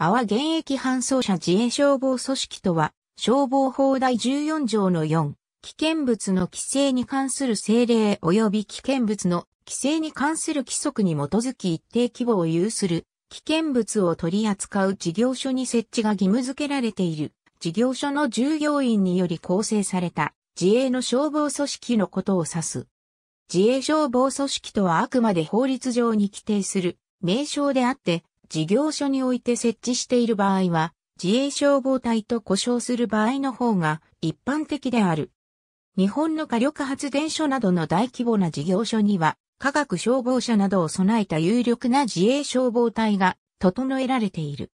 阿波現役搬送者自衛消防組織とは、消防法第14条の4、危険物の規制に関する政令及び危険物の規制に関する規則に基づき一定規模を有する、危険物を取り扱う事業所に設置が義務付けられている、事業所の従業員により構成された、自衛の消防組織のことを指す。自衛消防組織とはあくまで法律上に規定する名称であって、事業所において設置している場合は、自衛消防隊と呼称する場合の方が一般的である。日本の火力発電所などの大規模な事業所には、科学消防車などを備えた有力な自衛消防隊が整えられている。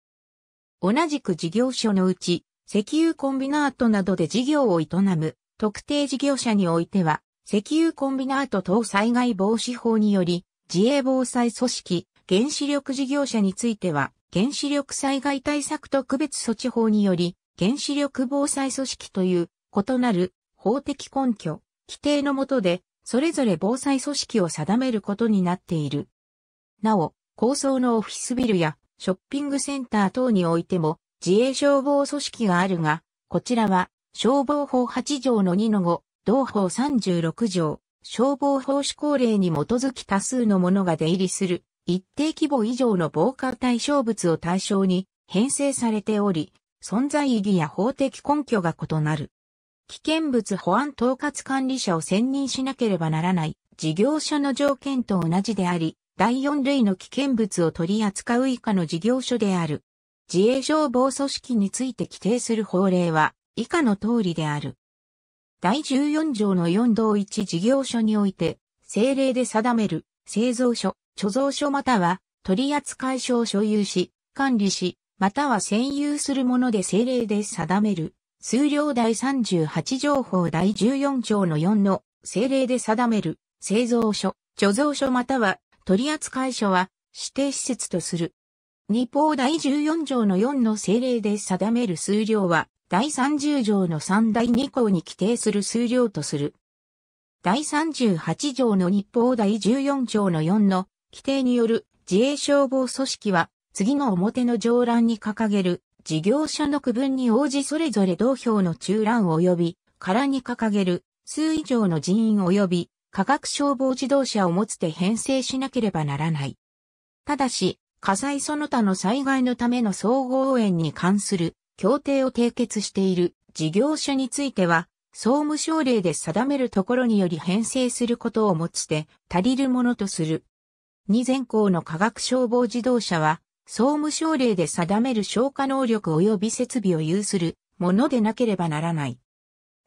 同じく事業所のうち、石油コンビナートなどで事業を営む特定事業者においては、石油コンビナート等災害防止法により、自衛防災組織、原子力事業者については、原子力災害対策特別措置法により、原子力防災組織という異なる法的根拠、規定のもとで、それぞれ防災組織を定めることになっている。なお、高層のオフィスビルやショッピングセンター等においても自衛消防組織があるが、こちらは消防法8条の2の5、同法36条、消防法施行令に基づき多数のものが出入りする一定規模以上の防火対象物を対象に編成されており、存在意義や法的根拠が異なる。危険物保安統括管理者を選任しなければならない事業所の条件と同じであり、第4類の危険物を取り扱う以下の事業所である。自衛消防組織について規定する法令は以下の通りである。第14条の4同1事業所において、政令で定める製造所、貯蔵所または取扱所を所有し、管理し、または占有するもので政令で定める。数量第38条法第14条の4の政令で定める製造所、貯蔵所または取扱所は指定施設とする。二法第14条の4の政令で定める数量は第30条の3第2項に規定する数量とする。第38条の日法第14条の4の規定による自衛消防組織は、次の表の上欄に掲げる、事業者の区分に応じそれぞれ同票の中欄及び、空に掲げる、数以上の人員及び、化学消防自動車を持つて編成しなければならない。ただし、火災その他の災害のための総合応援に関する協定を締結している事業者については、総務省令で定めるところにより編成することをもちて足りるものとする。2前項の化学消防自動車は、総務省令で定める消火能力及び設備を有するものでなければならない。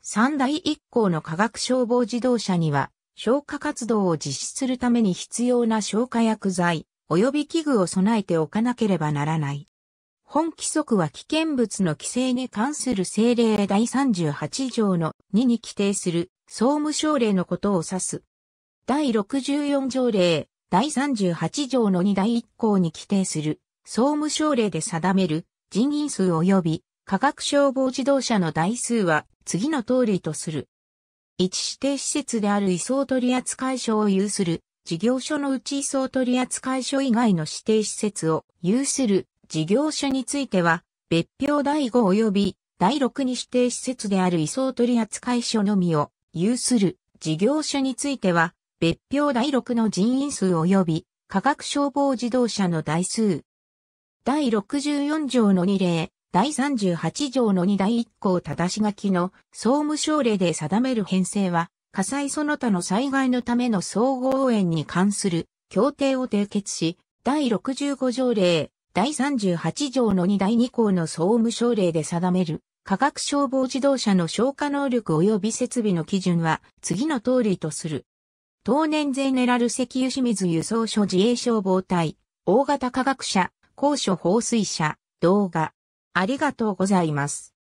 三第一項の化学消防自動車には、消火活動を実施するために必要な消火薬剤、及び器具を備えておかなければならない。本規則は危険物の規制に関する政令第38条の2に規定する総務省令のことを指す。第64条例、第38条の2第1項に規定する、総務省令で定める人員数及び価格消防自動車の台数は次の通りとする。一指定施設である移送取扱所を有する事業所のうち移送取扱所以外の指定施設を有する事業所については、別表第5及び第6に指定施設である移送取扱所のみを有する事業所については、別表第6の人員数及び化学消防自動車の台数。第64条の2例、第38条の2第1項正し書きの総務省令で定める編成は、火災その他の災害のための総合応援に関する協定を締結し、第65条例、第38条の2第2項の総務省令で定める化学消防自動車の消火能力及び設備の基準は次の通りとする。当年ゼネラル石油清水輸送所自衛消防隊、大型科学者、高所放水車、動画。ありがとうございます。